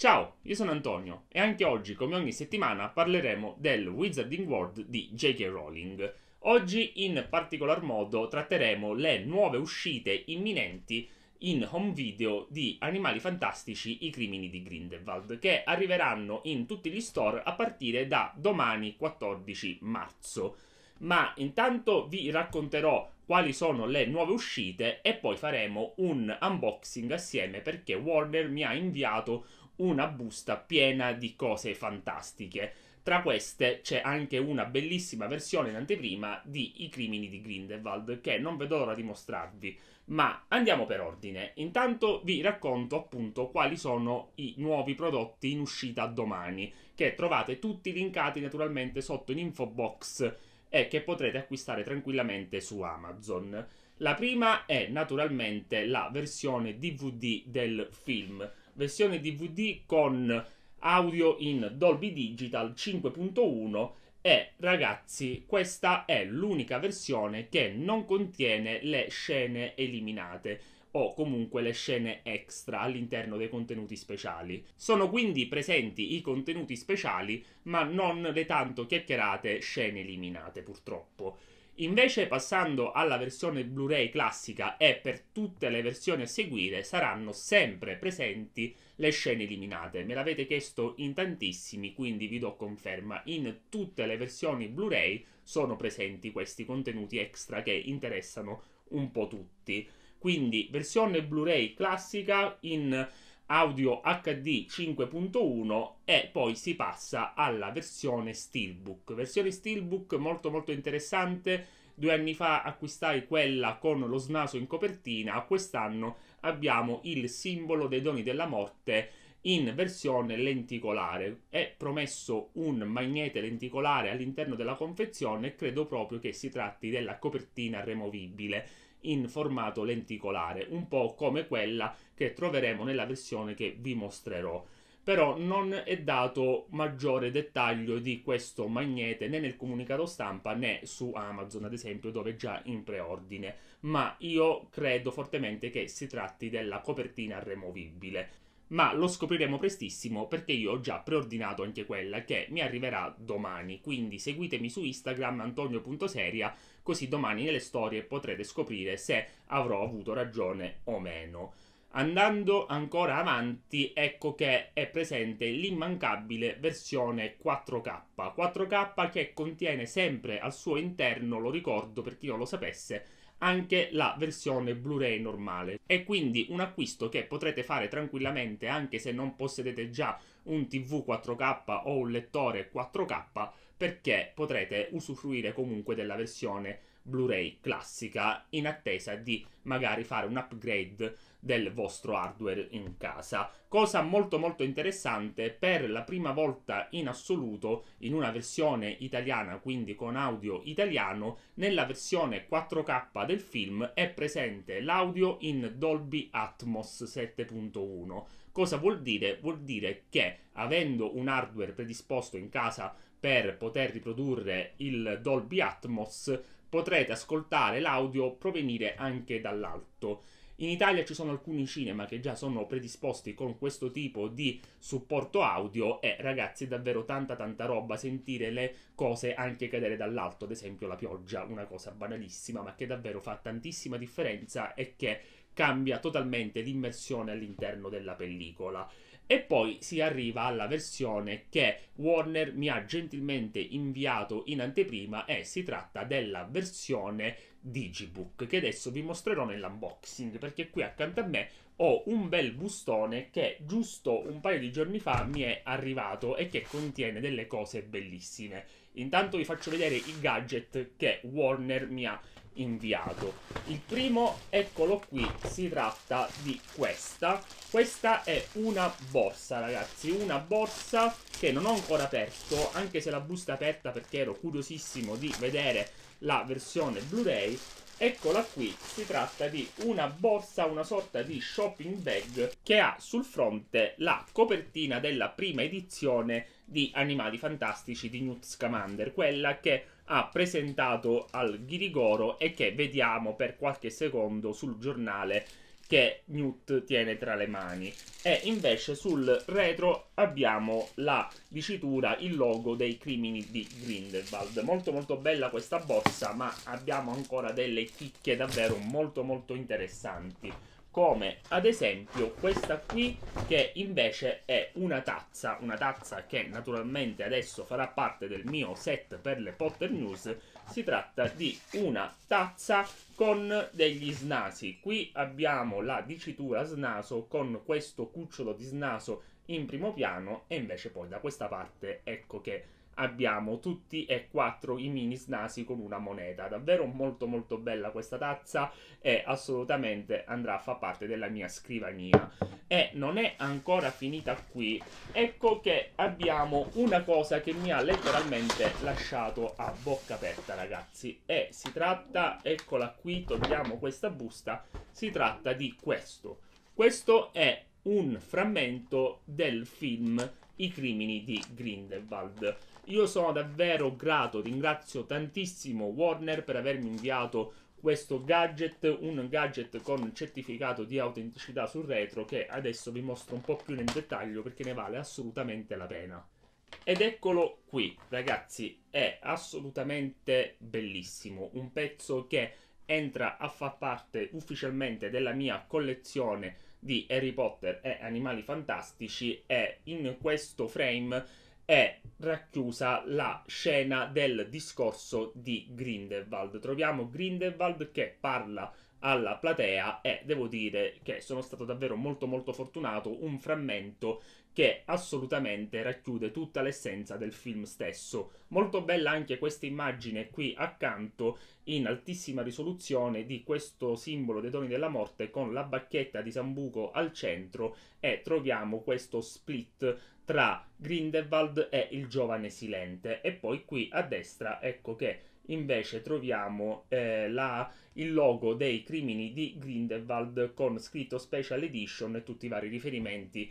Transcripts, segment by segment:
Ciao, io sono Antonio e anche oggi, come ogni settimana, parleremo del Wizarding World di J.K. Rowling. Oggi in particolar modo tratteremo le nuove uscite imminenti in home video di Animali Fantastici I Crimini di Grindelwald che arriveranno in tutti gli store a partire da domani 14 marzo. Ma intanto vi racconterò quali sono le nuove uscite e poi faremo un unboxing assieme perché Warner mi ha inviato una busta piena di cose fantastiche. Tra queste c'è anche una bellissima versione in anteprima di I crimini di Grindelwald, che non vedo l'ora di mostrarvi. Ma andiamo per ordine. Intanto vi racconto appunto quali sono i nuovi prodotti in uscita domani, che trovate tutti linkati naturalmente sotto in info box e che potrete acquistare tranquillamente su Amazon. La prima è naturalmente la versione DVD del film versione DVD con audio in Dolby Digital 5.1 e ragazzi questa è l'unica versione che non contiene le scene eliminate o comunque le scene extra all'interno dei contenuti speciali. Sono quindi presenti i contenuti speciali ma non le tanto chiacchierate scene eliminate purtroppo. Invece passando alla versione Blu-ray classica e per tutte le versioni a seguire saranno sempre presenti le scene eliminate. Me l'avete chiesto in tantissimi, quindi vi do conferma. In tutte le versioni Blu-ray sono presenti questi contenuti extra che interessano un po' tutti. Quindi versione Blu-ray classica in audio HD 5.1 e poi si passa alla versione Steelbook. Versione Steelbook molto molto interessante. Due anni fa acquistai quella con lo snaso in copertina, quest'anno abbiamo il simbolo dei doni della morte in versione lenticolare. È promesso un magnete lenticolare all'interno della confezione e credo proprio che si tratti della copertina removibile in formato lenticolare, un po' come quella che troveremo nella versione che vi mostrerò. Però non è dato maggiore dettaglio di questo magnete né nel comunicato stampa né su Amazon, ad esempio, dove è già in preordine. Ma io credo fortemente che si tratti della copertina removibile ma lo scopriremo prestissimo perché io ho già preordinato anche quella che mi arriverà domani, quindi seguitemi su Instagram antonio.seria così domani nelle storie potrete scoprire se avrò avuto ragione o meno. Andando ancora avanti, ecco che è presente l'immancabile versione 4K. 4K che contiene sempre al suo interno, lo ricordo per chi non lo sapesse, anche la versione Blu-ray normale. È quindi un acquisto che potrete fare tranquillamente anche se non possedete già un TV 4K o un lettore 4K perché potrete usufruire comunque della versione Blu-ray classica in attesa di magari fare un upgrade del vostro hardware in casa. Cosa molto molto interessante, per la prima volta in assoluto in una versione italiana, quindi con audio italiano, nella versione 4K del film è presente l'audio in Dolby Atmos 7.1. Cosa vuol dire? Vuol dire che avendo un hardware predisposto in casa per poter riprodurre il Dolby Atmos potrete ascoltare l'audio provenire anche dall'alto. In Italia ci sono alcuni cinema che già sono predisposti con questo tipo di supporto audio e ragazzi è davvero tanta tanta roba sentire le cose anche cadere dall'alto, ad esempio la pioggia, una cosa banalissima ma che davvero fa tantissima differenza e che cambia totalmente l'immersione all'interno della pellicola. E poi si arriva alla versione che Warner mi ha gentilmente inviato in anteprima e si tratta della versione Digibook che adesso vi mostrerò nell'unboxing perché qui accanto a me ho un bel bustone che giusto un paio di giorni fa mi è arrivato e che contiene delle cose bellissime. Intanto vi faccio vedere i gadget che Warner mi ha inviato. Il primo, eccolo qui, si tratta di questa. Questa è una borsa, ragazzi, una borsa che non ho ancora aperto, anche se la busta è aperta perché ero curiosissimo di vedere la versione Blu-ray Eccola qui, si tratta di una borsa, una sorta di shopping bag che ha sul fronte la copertina della prima edizione di Animali Fantastici di Newt Scamander, quella che ha presentato al Ghirigoro e che vediamo per qualche secondo sul giornale che Newt tiene tra le mani e invece sul retro abbiamo la dicitura, il logo dei crimini di Grindelwald. Molto molto bella questa borsa ma abbiamo ancora delle chicche davvero molto molto interessanti come ad esempio questa qui che invece è una tazza, una tazza che naturalmente adesso farà parte del mio set per le Potter News, si tratta di una tazza con degli snasi, qui abbiamo la dicitura snaso con questo cucciolo di snaso in primo piano e invece poi da questa parte ecco che abbiamo tutti e quattro i mini snasi con una moneta. Davvero molto molto bella questa tazza e assolutamente andrà a far parte della mia scrivania. E non è ancora finita qui. Ecco che abbiamo una cosa che mi ha letteralmente lasciato a bocca aperta, ragazzi. E si tratta, eccola qui, togliamo questa busta, si tratta di questo. Questo è un frammento del film I crimini di Grindelwald. Io sono davvero grato, ringrazio tantissimo Warner per avermi inviato questo gadget, un gadget con certificato di autenticità sul retro che adesso vi mostro un po' più nel dettaglio perché ne vale assolutamente la pena. Ed eccolo qui, ragazzi, è assolutamente bellissimo, un pezzo che entra a far parte ufficialmente della mia collezione di Harry Potter e Animali Fantastici e in questo frame è racchiusa la scena del discorso di Grindelwald. Troviamo Grindelwald che parla alla platea e devo dire che sono stato davvero molto molto fortunato, un frammento che assolutamente racchiude tutta l'essenza del film stesso. Molto bella anche questa immagine qui accanto in altissima risoluzione di questo simbolo dei doni della morte con la bacchetta di Sambuco al centro e troviamo questo split tra Grindelwald e il giovane silente e poi qui a destra ecco che invece troviamo eh, la, il logo dei crimini di Grindelwald con scritto Special Edition e tutti i vari riferimenti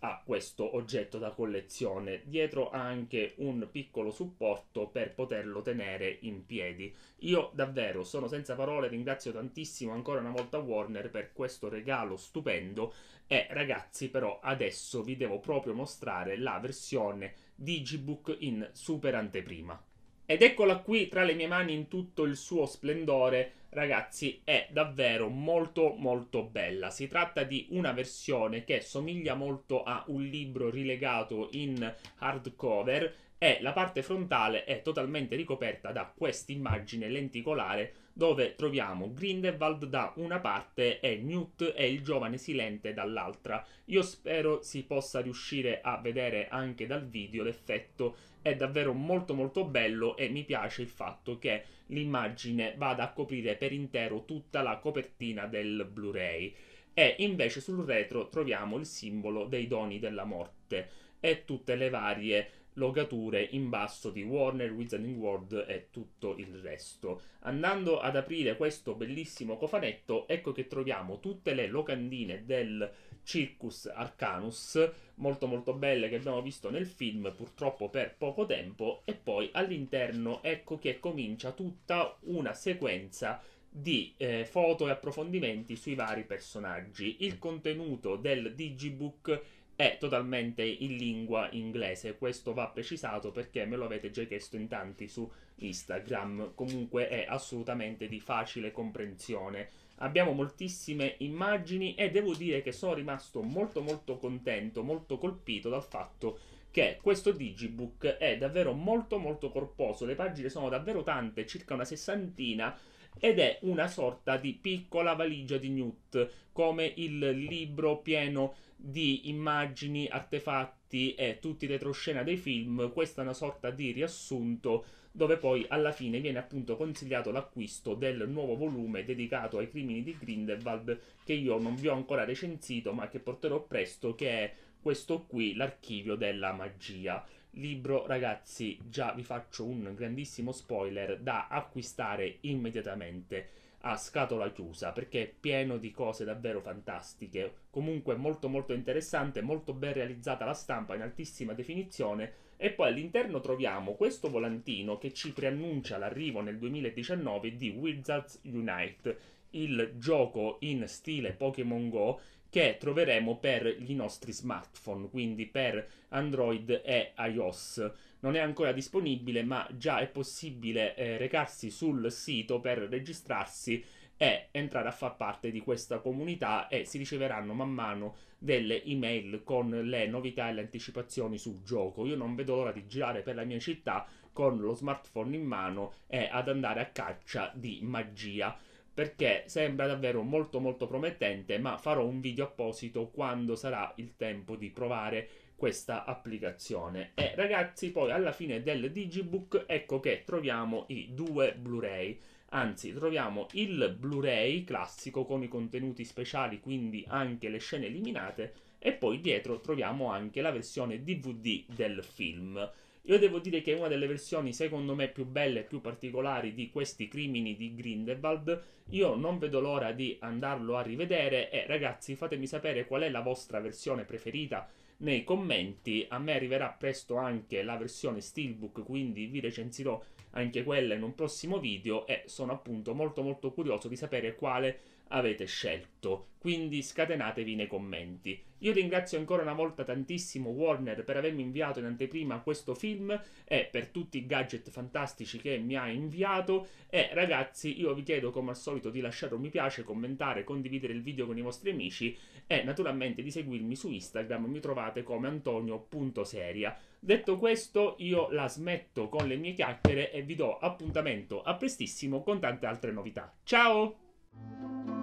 a questo oggetto da collezione. Dietro ha anche un piccolo supporto per poterlo tenere in piedi. Io davvero sono senza parole, ringrazio tantissimo ancora una volta Warner per questo regalo stupendo e ragazzi però adesso vi devo proprio mostrare la versione Digibook in super anteprima. Ed eccola qui tra le mie mani in tutto il suo splendore, ragazzi, è davvero molto molto bella. Si tratta di una versione che somiglia molto a un libro rilegato in hardcover e la parte frontale è totalmente ricoperta da questa immagine lenticolare dove troviamo Grindelwald da una parte e Newt e il giovane silente dall'altra. Io spero si possa riuscire a vedere anche dal video l'effetto, è davvero molto molto bello e mi piace il fatto che l'immagine vada a coprire per intero tutta la copertina del Blu-ray e invece sul retro troviamo il simbolo dei doni della morte e tutte le varie logature in basso di Warner, Wizarding World e tutto il resto. Andando ad aprire questo bellissimo cofanetto, ecco che troviamo tutte le locandine del Circus Arcanus, molto molto belle che abbiamo visto nel film, purtroppo per poco tempo, e poi all'interno ecco che comincia tutta una sequenza di eh, foto e approfondimenti sui vari personaggi. Il contenuto del digibook è totalmente in lingua inglese. Questo va precisato perché me lo avete già chiesto in tanti su Instagram. Comunque è assolutamente di facile comprensione. Abbiamo moltissime immagini e devo dire che sono rimasto molto molto contento, molto colpito dal fatto che questo digibook è davvero molto molto corposo, le pagine sono davvero tante, circa una sessantina ed è una sorta di piccola valigia di Newt, come il libro pieno di immagini, artefatti e tutti i retroscena dei film. Questa è una sorta di riassunto dove poi alla fine viene appunto consigliato l'acquisto del nuovo volume dedicato ai crimini di Grindelwald che io non vi ho ancora recensito ma che porterò presto che è questo qui, l'archivio della magia libro ragazzi già vi faccio un grandissimo spoiler da acquistare immediatamente a scatola chiusa perché è pieno di cose davvero fantastiche comunque molto molto interessante molto ben realizzata la stampa in altissima definizione e poi all'interno troviamo questo volantino che ci preannuncia l'arrivo nel 2019 di Wizards Unite il gioco in stile Pokémon Go che troveremo per i nostri smartphone, quindi per Android e iOS. Non è ancora disponibile, ma già è possibile eh, recarsi sul sito per registrarsi e entrare a far parte di questa comunità e si riceveranno man mano delle email con le novità e le anticipazioni sul gioco. Io non vedo l'ora di girare per la mia città con lo smartphone in mano e ad andare a caccia di magia perché sembra davvero molto molto promettente, ma farò un video apposito quando sarà il tempo di provare questa applicazione. E ragazzi, poi alla fine del Digibook ecco che troviamo i due Blu-ray. Anzi, troviamo il Blu-ray classico con i contenuti speciali, quindi anche le scene eliminate, e poi dietro troviamo anche la versione DVD del film. Io devo dire che è una delle versioni, secondo me, più belle e più particolari di questi crimini di Grindelwald. Io non vedo l'ora di andarlo a rivedere e ragazzi fatemi sapere qual è la vostra versione preferita nei commenti. A me arriverà presto anche la versione steelbook, quindi vi recensirò anche quella in un prossimo video e sono appunto molto molto curioso di sapere quale avete scelto. Quindi scatenatevi nei commenti. Io ringrazio ancora una volta tantissimo Warner per avermi inviato in anteprima questo film e per tutti i gadget fantastici che mi ha inviato e ragazzi io vi chiedo come al solito di lasciare un mi piace, commentare, condividere il video con i vostri amici e naturalmente di seguirmi su Instagram, mi trovate come antonio.seria. Detto questo io la smetto con le mie chiacchiere e vi do appuntamento a prestissimo con tante altre novità. Ciao!